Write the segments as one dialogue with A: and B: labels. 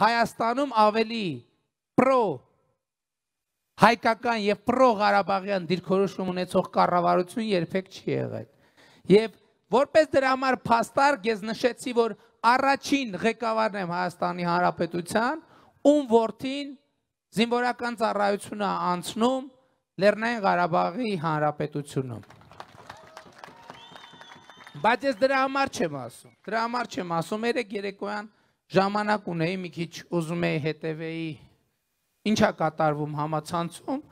A: Հայաստանում ավելի պրո հայկական եւ պրո Ղարաբաղյան դիրքորոշում ունեցող կառավարություն երբեք չի եղել։ Եվ որպես դրա համար փաստարկ ես նշեցի, որ առաջին ղեկավարն եմ Հայաստանի Հանրապետության, ում ворթին զինվորական ծառայությունը անցնում Լեռնային Ղարաբաղի Հանրապետությունում։ Բայց ես դրա համար չեմ ասում։ Դրա համար չեմ ասում, երեք երեկոյան երեկ ժամանակ ունեի, մի քիչ ուզում էի հետևեի ինչա կատարվում համացանցում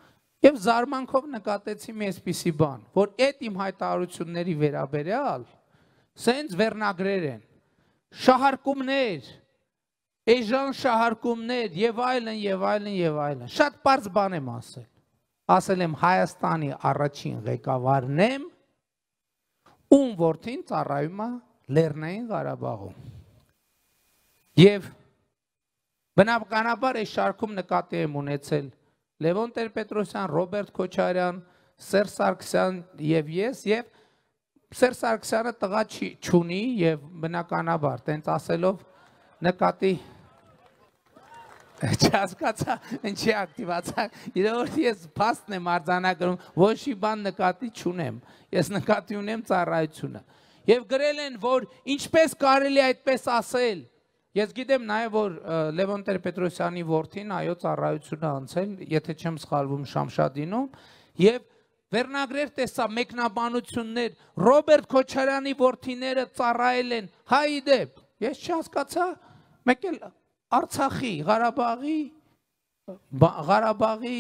A: եւ զարմանքով նկատեցի մի այսպիսի բան, որ այդ իմ հայտարարությունների վերաբերյալ սենց վերնագրեր են, շահարկումներ, էժան շահարկումներ եւ այլն եւ այլն եւ այլն։ Շատ པարզ բան եմ ասել։ Ասել եմ Հայաստանի առաջին ղեկավարն եմ, ում որթին ծառայում է Լեռնային Ղարաբաղում։ Եվ բնականաբար այս շարքում նկատի եմ ունեցել Լևոն Տեր-Պետրոսյան, Ռոբերտ Քոչարյան, Սերժ Սարգսյան եւ ես եւ Սերժ Սարգսյանը տղա չունի եւ բնականաբար տենց ասելով նկատի չհասկացա, ինչի ակտիվացա։ Երորդ ես փաստն եմ արձանագրում, ոչ մի բան նկատի չունեմ։ Ես նկատի ունեմ ծառայությունը։ Եվ գրել են, որ ինչպես կարելի այդպես ասել, Ես գիտեմ նաև որ Լևոն Տեր-Պետրոսյանի որդին այո ծառայությունը անցել, եթե չեմ սխալվում Շամշադինում, եւ վերնագրեր տեսա մեկնաբանություններ Ռոբերտ Քոչարյանի որդիները ծառայել են հայդեպ։ Ես չհասկացա, մեկ էլ Արցախի, Ղարաբաղի Ղարաբաղի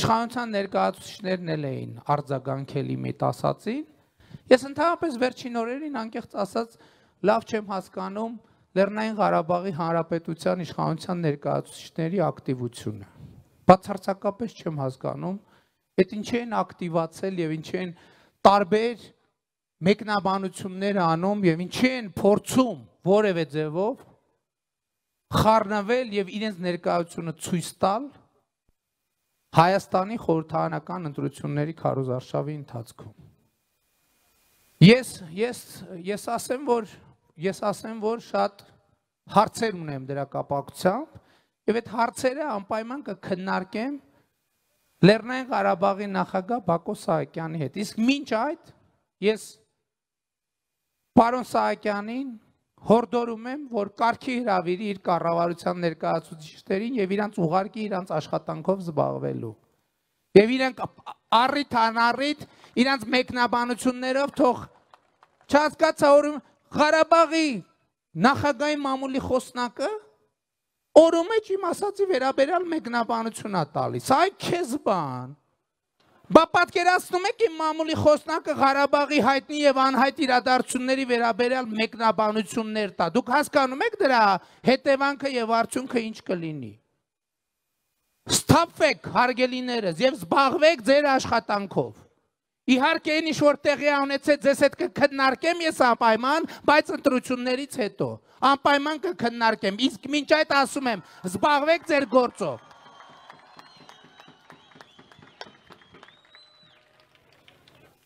A: իշխանության ներկայացուցիչներն էլ էին արձագանքել իմիտ ասացին։ Ես ընդհանրապես վերջին օրերին անկեղծ ասած լավ չեմ հասկանում Լեռնային Ղարաբաղի Հանրապետության իշխանության ներկայացուցիչների ակտիվությունը։ Բացարձակապես չեմ հասկանում, այդ ինչ են ակտիվացել եւ ինչ են տարբեր մեկնաբանություններ անում եւ ինչ են փորձում որևէ ձևով խառնվել եւ իրենց ներկայությունը ցույց տալ Հայաստանի խորհրդանական ընտրությունների քարոզարշավի ընթացքում։ Ես ես ես ասեմ, որ ես ասեմ, որ շատ հարցեր ունեմ դրա կապակցությամբ եւ այդ հարցերը անպայման կքննարկեմ Լեռնային Ղարաբաղի նախագահ Բակո Սահակյանի հետ։ Իսկ մինչ այդ ես պարոն Սահակյանին հորդորում եմ, որ կարգի հravirի իր կառավարության ներկայացուցիչներին եւ իրանց ուղարկի իրանց աշխատանքով զբաղվելու։ Եվ իրենք առիթ անառիթ իրանց մեկնաբանություններով թող չհասկացա որում Ղարաբաղի նախագահի մամուլի խոսնակը օրո մեջ իմ ասացի վերաբերալ մեկնաբանություն է տալիս։ Այ քեզ բան։ Բա պատկերացնում եք իմ մամուլի խոսնակը Ղարաբաղի հայտնի եւ անհայտ իրադարձությունների վերաբերյալ մեկնաբանություններ տա։ Դուք հասկանում եք դրա հետևանքը եւ արդյունքը ինչ կլինի։ Սթափվեք հարգելիներս եւ զբաղվեք ձեր աշխատանքով։ Իհարկե, ինչ որ տեղի ունեցել, ձեզ հետ կքննարկեմ ես անպայման, բայց ընտրություններից հետո։ Անպայման կքննարկեմ։ Իսկ մինչ այդ ասում եմ, զբաղվեք ձեր գործով։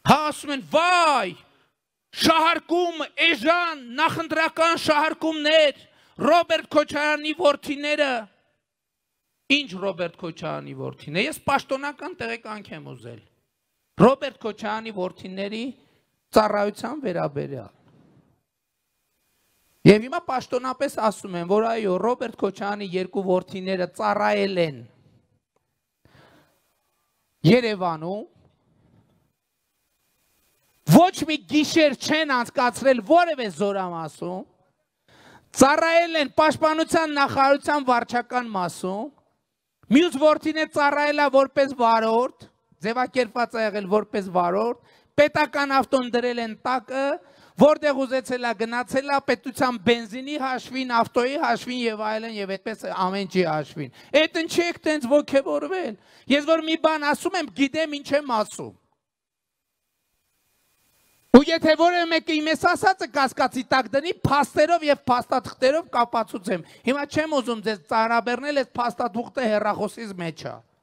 A: Հա ասում են, վայ, շահարկում, էժան, նախնդրական շահարկումներ, Ռոբերտ Քոչարյանի ворթիները։ Ինչ Ռոբերտ Քոչարյանի ворթին է։ Ես պաշտոնական տեղեկանք եմ ուզել։ Ռոբերտ Քոչյանի ворթիների ծառայության վերաբերյալ։ Եվ հիմա պաշտոնապես ասում են, որ այո, Ռոբերտ Քոչյանի երկու ворթիները ծառայել են Երևանում ոչ մի գիշեր չեն անցկացրել որևէ զորամասում, ծառայել են պաշտպանության նախարարության վարչական մասում, մյուս ворթին է ծառայելա որպես վարորդ, ձևակերպված է եղել որպես վարորդ, պետական ավտոն դրել են տակը, որտեղ ուզեցել է գնացել է պետության բենզինի հաշվին, ավտոյի հաշվին եւ այլն եւ այդպես ամեն ինչի հաշվին։ Այդ ինչ եք տենց ողքեվորվել։ Ես որ մի բան ասում եմ, գիտեմ ինչ եմ ասում։ Ու եթե որևէ մեկը իմես ասածը կասկածի տակ դնի, փաստերով եւ փաստաթղթերով կապացուցեմ։ Հիմա չեմ ուզում ձեզ ծանրաբեռնել, այս փաստաթուղթը հերախոսից մեջ է։ մեջ